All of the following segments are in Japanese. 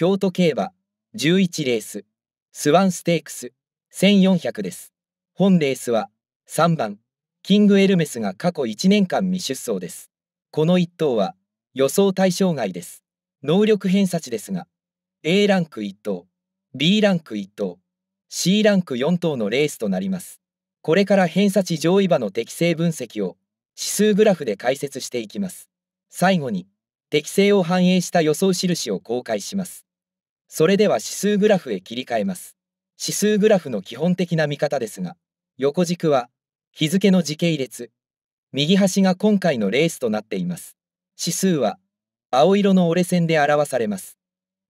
京都競馬11レーススワンステークス1400です本レースは3番キングエルメスが過去1年間未出走ですこの1等は予想対象外です能力偏差値ですが A ランク1等 B ランク1等 C ランク4等のレースとなりますこれから偏差値上位馬の適正分析を指数グラフで解説していきます最後に適正を反映した予想印を公開しますそれでは指数グラフへ切り替えます。指数グラフの基本的な見方ですが、横軸は日付の時系列、右端が今回のレースとなっています。指数は青色の折れ線で表されます。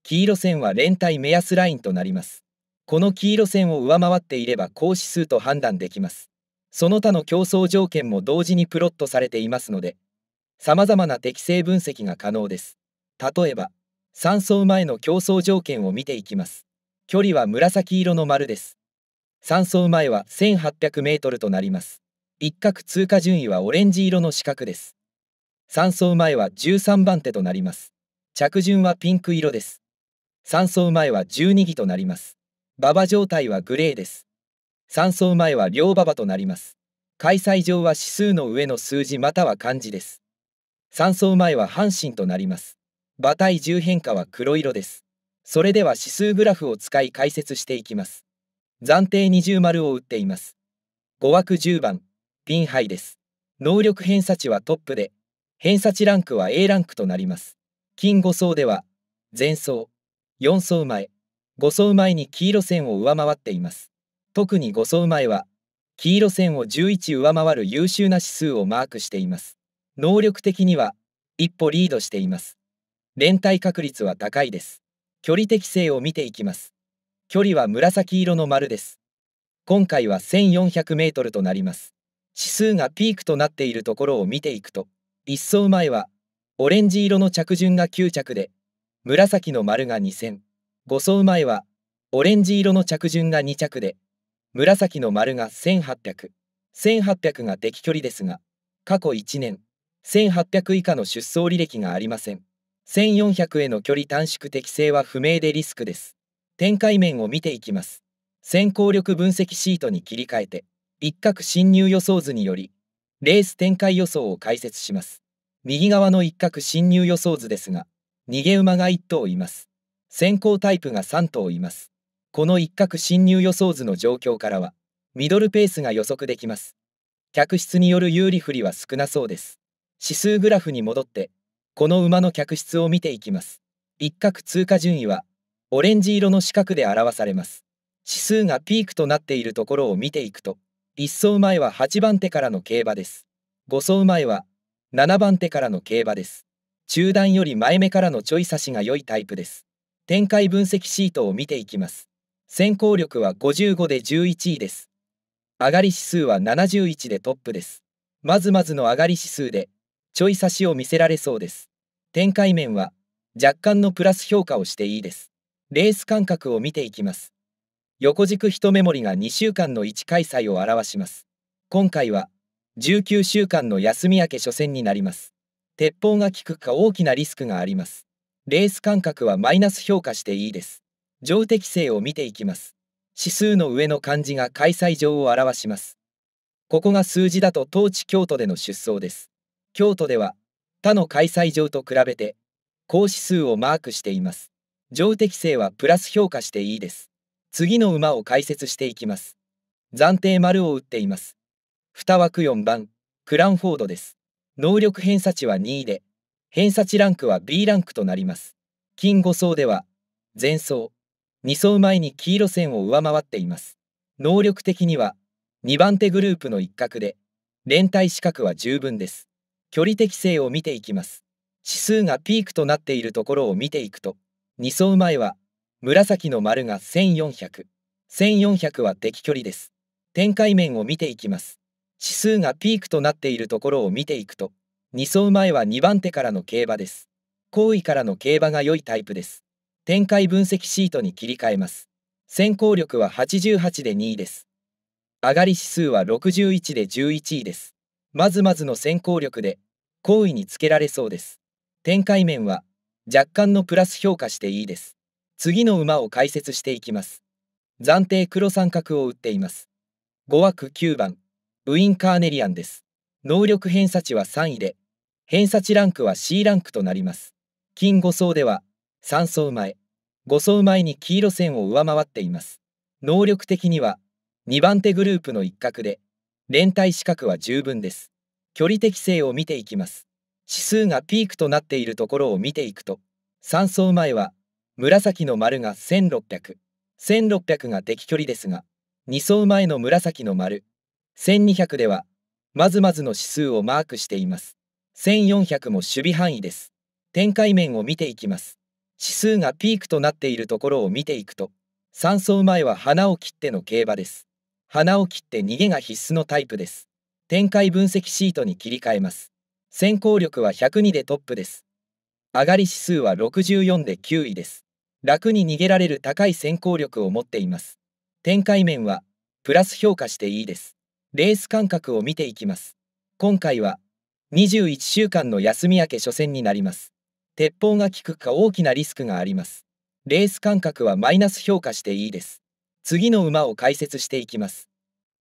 黄色線は連帯目安ラインとなります。この黄色線を上回っていれば高指数と判断できます。その他の競争条件も同時にプロットされていますので、様々な適性分析が可能です。例えば、3走前の競争条件を見ていきます。距離は紫色の丸です。3走前は1800メートルとなります。一角通過順位はオレンジ色の四角です。3走前は13番手となります。着順はピンク色です。3走前は12儀となります。馬場状態はグレーです。3走前は両馬場となります。開催場は指数の上の数字または漢字です。3走前は阪神となります。馬体重変化は黒色です。それでは指数グラフを使い解説していきます。暫定20丸を打っています。5枠10番、ピンハイです。能力偏差値はトップで、偏差値ランクは A ランクとなります。金5層では、前走、4層前、5層前に黄色線を上回っています。特に5層前は、黄色線を11上回る優秀な指数をマークしています。能力的には、一歩リードしています。連帯確率は高いです。距離適性を見ていきます。距離は紫色の丸です。今回は1400メートルとなります。指数がピークとなっているところを見ていくと、一層前は、オレンジ色の着順が9着で、紫の丸が2000。5層前は、オレンジ色の着順が2着で、紫の丸が1800。1800が適距離ですが、過去1年、1800以下の出走履歴がありません。1400への距離短縮適性は不明でリスクです。展開面を見ていきます。先行力分析シートに切り替えて、一角侵入予想図により、レース展開予想を解説します。右側の一角侵入予想図ですが、逃げ馬が1頭います。先行タイプが3頭います。この一角侵入予想図の状況からは、ミドルペースが予測できます。客室による有利不利は少なそうです。指数グラフに戻って、この馬の客室を見ていきます。一角通過順位は、オレンジ色の四角で表されます。指数がピークとなっているところを見ていくと、1走前は8番手からの競馬です。5走前は7番手からの競馬です。中段より前目からのちょい差しが良いタイプです。展開分析シートを見ていきます。先行力は55で11位です。上がり指数は71でトップです。まずまずの上がり指数で、ちょい差しを見せられそうです。展開面は若干のプラス評価をしていいです。レース間隔を見ていきます。横軸1目盛りが2週間の1開催を表します。今回は19週間の休み明け初戦になります。鉄砲が効くか大きなリスクがあります。レース間隔はマイナス評価していいです。上適性を見ていきます。指数の上の漢字が開催上を表します。ここが数字だと当地京都での出走です。京都では他の開催場と比べて高指数をマークしています。上適性はプラス評価していいです。次の馬を解説していきます。暫定丸を打っています。2枠4番、クランフォードです。能力偏差値は2位で、偏差値ランクは B ランクとなります。金5層では、前走、2走前に黄色線を上回っています。能力的には、2番手グループの一角で、連帯資格は十分です。距離適正を見ていきます。指数がピークとなっているところを見ていくと、2走前は、紫の丸が1400、1400は敵距離です。展開面を見ていきます。指数がピークとなっているところを見ていくと、2走前は2番手からの競馬です。後位からの競馬が良いタイプです。展開分析シートに切り替えます。先行力は88で2位です。上がり指数は61で11位です。まずまずの先行力で好意につけられそうです展開面は若干のプラス評価していいです次の馬を解説していきます暫定黒三角を打っています5枠9番ウィン・カーネリアンです能力偏差値は3位で偏差値ランクは C ランクとなります金5層では3層前5層前に黄色線を上回っています能力的には2番手グループの一角で連帯資格は十分です。距離適性を見ていきます。指数がピークとなっているところを見ていくと、3走前は、紫の丸が1600、1600が適距離ですが、2走前の紫の丸、1200では、まずまずの指数をマークしています。1400も守備範囲です。展開面を見ていきます。指数がピークとなっているところを見ていくと、3走前は花を切っての競馬です。鼻を切って逃げが必須のタイプです。展開分析シートに切り替えます。先行力は102でトップです。上がり指数は64で9位です。楽に逃げられる高い先行力を持っています。展開面は、プラス評価していいです。レース間隔を見ていきます。今回は、21週間の休み明け初戦になります。鉄砲が効くか大きなリスクがあります。レース間隔はマイナス評価していいです。次の馬を解説していきます。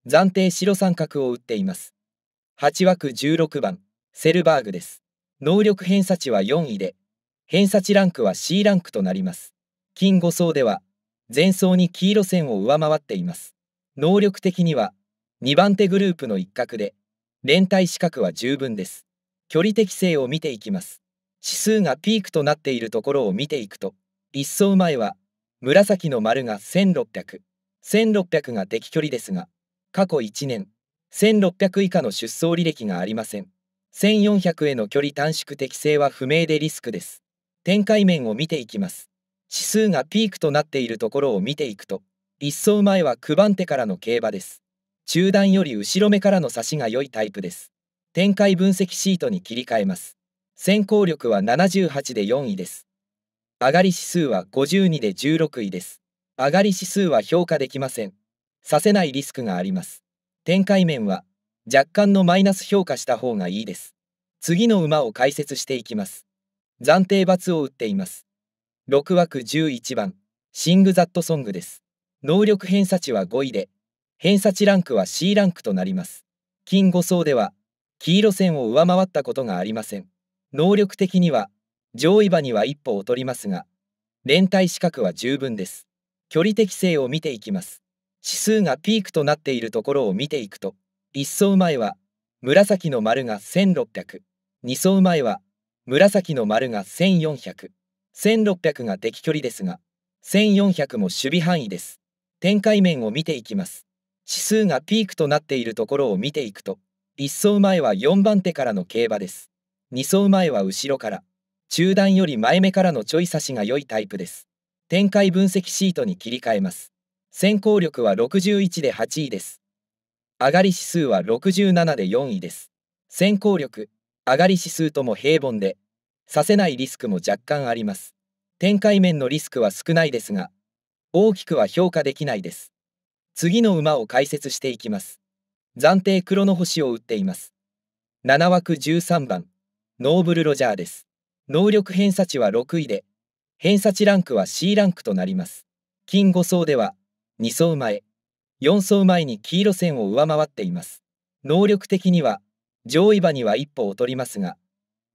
暫定白三角を打っています。8枠16番、セルバーグです。能力偏差値は4位で、偏差値ランクは C ランクとなります。金5層では、前走に黄色線を上回っています。能力的には、2番手グループの一角で、連帯資格は十分です。距離適性を見ていきます。指数がピークとなっているところを見ていくと、1走前は、紫の丸が1600、1600が適距離ですが、過去1年、1600以下の出走履歴がありません。1400への距離短縮適性は不明でリスクです。展開面を見ていきます。指数がピークとなっているところを見ていくと、一走前は9番手からの競馬です。中段より後ろ目からの差しが良いタイプです。展開分析シートに切り替えます。先行力は78で4位です。上がり指数は52で16位です。上がり指数は評価できません。させないリスクがあります。展開面は若干のマイナス評価した方がいいです。次の馬を解説していきます。暫定罰を打っています。6枠11番、シングザットソングです。能力偏差値は5位で、偏差値ランクは C ランクとなります。金5層では、黄色線を上回ったことがありません。能力的には、上位馬には一歩劣りますが、連帯資格は十分です。距離適正を見ていきます。指数がピークとなっているところを見ていくと、1走前は紫の丸が1600、2走前は紫の丸が1400、1600が敵距離ですが、1400も守備範囲です。展開面を見ていきます。指数がピークとなっているところを見ていくと、1走前は4番手からの競馬です。2走前は後ろから、中段より前目からのちょい差しが良いタイプです。展開分析シートに切り替えます。先行力は61で8位です。上がり指数は67で4位です。先行力、上がり指数とも平凡で、させないリスクも若干あります。展開面のリスクは少ないですが、大きくは評価できないです。次の馬を解説していきます。暫定黒の星を打っています。7枠13番、ノーブル・ロジャーです。能力偏差値は6位で、偏差値ランクは C ランクとなります。金5層では、2層前、4層前に黄色線を上回っています。能力的には、上位馬には一歩劣りますが、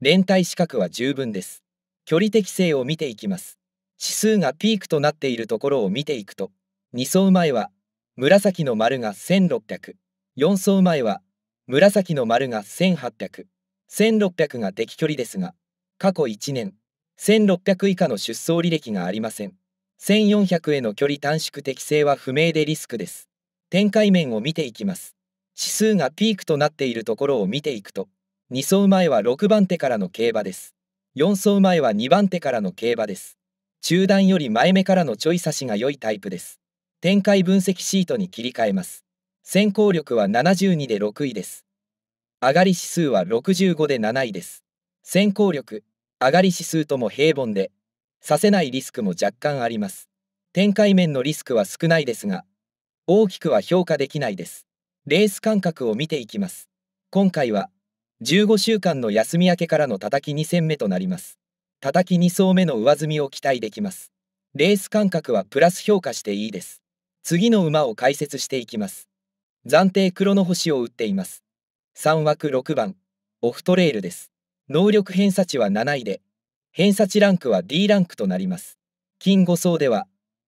連帯資格は十分です。距離適性を見ていきます。指数がピークとなっているところを見ていくと、2層前は、紫の丸が1600、4層前は、紫の丸が1800、1600が適距離ですが、過去1年、1600以下の出走履歴がありません。1400への距離短縮適性は不明でリスクです。展開面を見ていきます。指数がピークとなっているところを見ていくと、2走前は6番手からの競馬です。4走前は2番手からの競馬です。中段より前目からのちょい差しが良いタイプです。展開分析シートに切り替えます。先行力は72で6位です。上がり指数は65で7位です。先行力、上がり指数とも平凡で、させないリスクも若干あります。展開面のリスクは少ないですが、大きくは評価できないです。レース間隔を見ていきます。今回は、15週間の休み明けからの叩き2戦目となります。叩き2層目の上積みを期待できます。レース間隔はプラス評価していいです。次の馬を解説していきます。暫定黒の星を打っています。3枠6番、オフトレールです。能力偏差値は7位で、偏差値ランクは D ランクとなります。金5層では、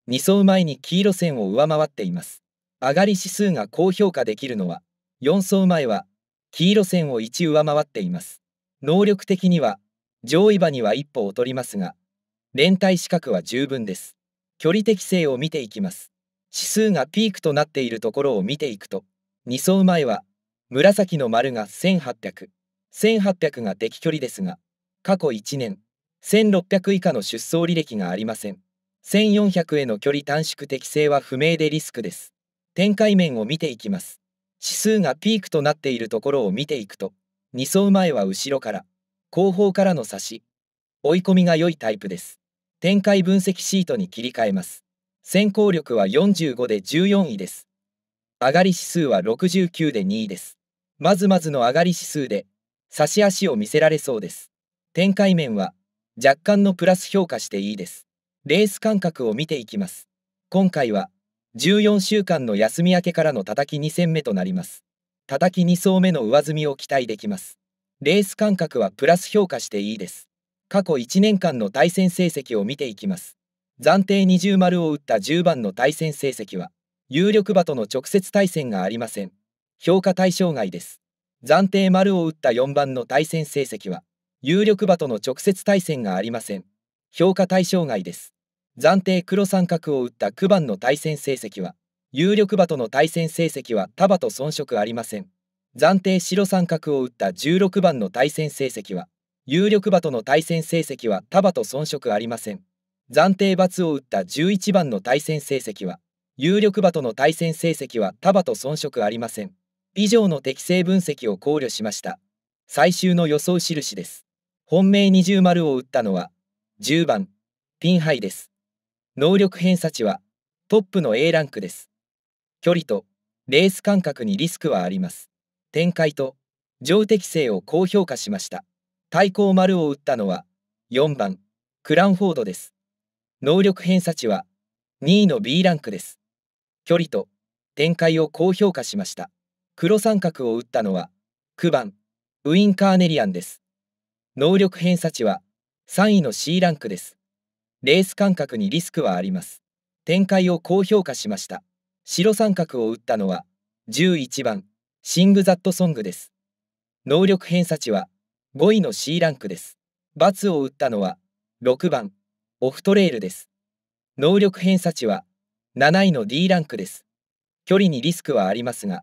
2層前に黄色線を上回っています。上がり指数が高評価できるのは、4層前は、黄色線を1上回っています。能力的には、上位馬には一歩劣りますが、連帯資格は十分です。距離適性を見ていきます。指数がピークとなっているところを見ていくと、2層前は、紫の丸が1800、1800が敵距離ですが、過去1年、1600以下の出走履歴がありません。1400への距離短縮適性は不明でリスクです。展開面を見ていきます。指数がピークとなっているところを見ていくと、2走前は後ろから、後方からの差し、追い込みが良いタイプです。展開分析シートに切り替えます。先行力は45で14位です。上がり指数は69で2位です。まずまずの上がり指数で、差し足を見せられそうです。展開面は若干のプラス評価していいです。レース間隔を見ていきます。今回は14週間の休み明けからの叩き2戦目となります。叩き2層目の上積みを期待できます。レース間隔はプラス評価していいです。過去1年間の対戦成績を見ていきます。暫定20丸を打った10番の対戦成績は有力馬との直接対戦がありません。評価対象外です。暫定丸を打った4番の対戦成績は、有力馬との直接対戦がありません。評価対象外です。暫定黒三角を打った9番の対戦成績は、有力馬との対戦成績は束と遜色ありません。暫定白三角を打った16番の対戦成績は、有力馬との対戦成績は束と遜色ありません。暫定×を打った11番の対戦成績は、有力馬との対戦成績は束と遜色ありません。以上の適正分析を考慮しました最終の予想印です本命二重丸を打ったのは10番ピンハイです能力偏差値はトップの A ランクです距離とレース間隔にリスクはあります展開と上適性を高評価しました対抗丸を打ったのは4番クランフォードです能力偏差値は2位の B ランクです距離と展開を高評価しました黒三角を打ったのは9番ウィン・カーネリアンです。能力偏差値は3位の C ランクです。レース間隔にリスクはあります。展開を高評価しました。白三角を打ったのは11番シング・ザット・ソングです。能力偏差値は5位の C ランクです。×を打ったのは6番オフトレールです。能力偏差値は7位の D ランクです。距離にリスクはありますが、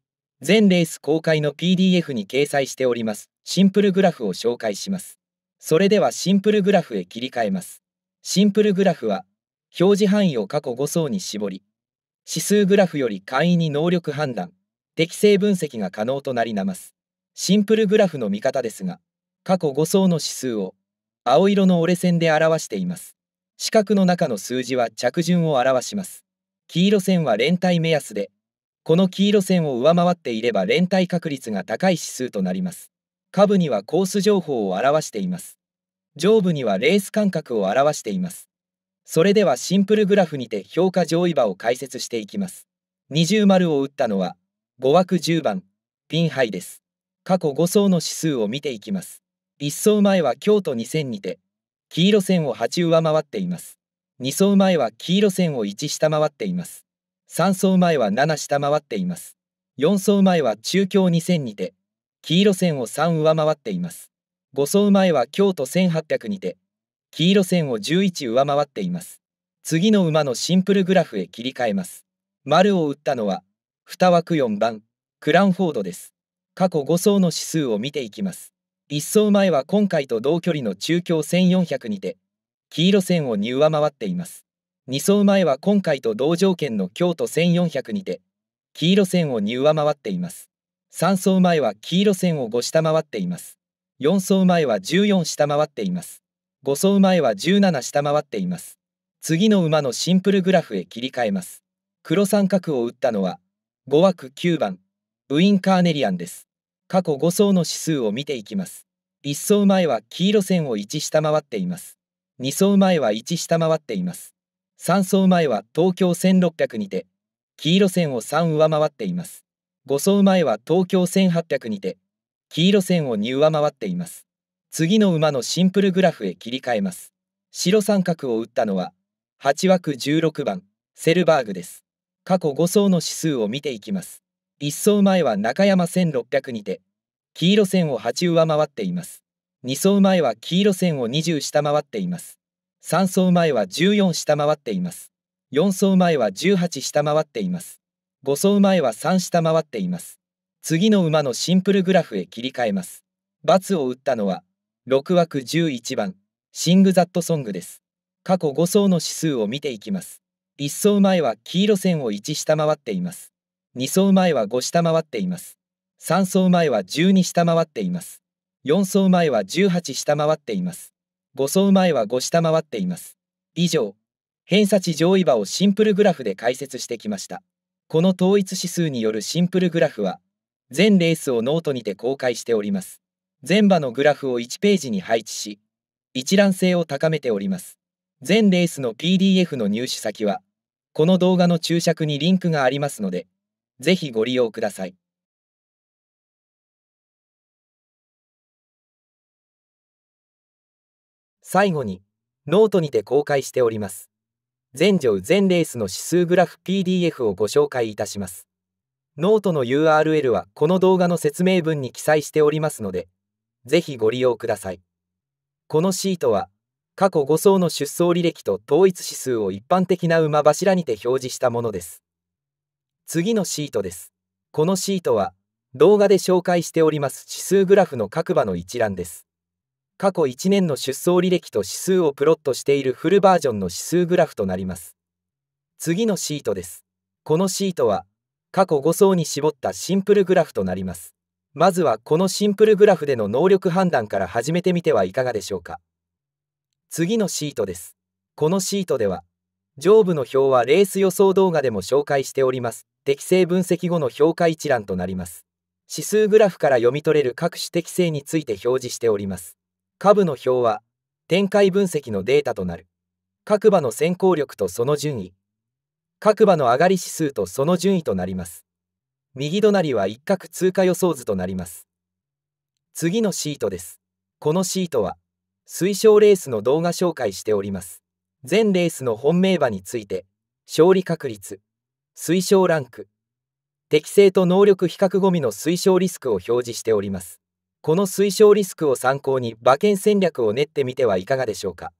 全レース公開の PDF に掲載しております。シンプルグラフを紹介します。それではシンプルグラフへ切り替えます。シンプルグラフは、表示範囲を過去5層に絞り、指数グラフより簡易に能力判断、適正分析が可能となりなます。シンプルグラフの見方ですが、過去5層の指数を青色の折れ線で表しています。四角の中の数字は着順を表します。黄色線は連帯目安で、この黄色線を上回っていれば連帯確率が高い指数となります。下部にはコース情報を表しています。上部にはレース間隔を表しています。それではシンプルグラフにて評価上位場を解説していきます。二重丸を打ったのは5枠10番ピンハイです。過去5層の指数を見ていきます。1層前は京都2000にて黄色線を8上回っています。2層前は黄色線を1下回っています。3走前は7下回っています。4走前は中京2000にて、黄色線を3上回っています。5走前は京都1800にて、黄色線を11上回っています。次の馬のシンプルグラフへ切り替えます。丸を打ったのは、2枠4番、クランフォードです。過去5走の指数を見ていきます。1走前は今回と同距離の中京1400にて、黄色線を2上回っています。2走前は今回と同条件の京都1400にて、黄色線を2上回っています。3走前は黄色線を5下回っています。4走前は14下回っています。5走前は17下回っています。次の馬のシンプルグラフへ切り替えます。黒三角を打ったのは、5枠9番、ウインカーネリアンです。過去5走の指数を見ていきます。1走前は黄色線を1下回っています。2走前は1下回っています。3走前は東京1600にて、黄色線を3上回っています。5走前は東京1800にて、黄色線を2上回っています。次の馬のシンプルグラフへ切り替えます。白三角を打ったのは、8枠16番、セルバーグです。過去5走の指数を見ていきます。1走前は中山1600にて、黄色線を8上回っています。2走前は黄色線を20下回っています。3走前は14下回っています。4走前は18下回っています。5走前は3下回っています。次の馬のシンプルグラフへ切り替えます。×を打ったのは、6枠11番、シングザットソングです。過去5走の指数を見ていきます。1走前は黄色線を1下回っています。2走前は5下回っています。3走前は12下回っています。4走前は18下回っています。誤送前は5下回っています。以上、偏差値上位場をシンプルグラフで解説してきました。この統一指数によるシンプルグラフは、全レースをノートにて公開しております。全場のグラフを1ページに配置し、一覧性を高めております。全レースの PDF の入手先は、この動画の注釈にリンクがありますので、ぜひご利用ください。最後に、ノートにて公開しております。全場全レースの指数グラフ PDF をご紹介いたします。ノートの URL はこの動画の説明文に記載しておりますので、ぜひご利用ください。このシートは、過去5層の出走履歴と統一指数を一般的な馬柱にて表示したものです。次のシートです。このシートは、動画で紹介しております指数グラフの各馬の一覧です。過去1年の出走履歴と指数をプロットしているフルバージョンの指数グラフとなります。次のシートです。このシートは、過去5層に絞ったシンプルグラフとなります。まずはこのシンプルグラフでの能力判断から始めてみてはいかがでしょうか。次のシートです。このシートでは、上部の表はレース予想動画でも紹介しております。適正分析後の評価一覧となります。指数グラフから読み取れる各種適正について表示しております。下部の表は展開分析のデータとなる各馬の先行力とその順位各馬の上がり指数とその順位となります右隣は一角通過予想図となります次のシートですこのシートは推奨レースの動画紹介しております全レースの本命馬について勝利確率推奨ランク適正と能力比較ゴミの推奨リスクを表示しておりますこの推奨リスクを参考に馬券戦略を練ってみてはいかがでしょうか。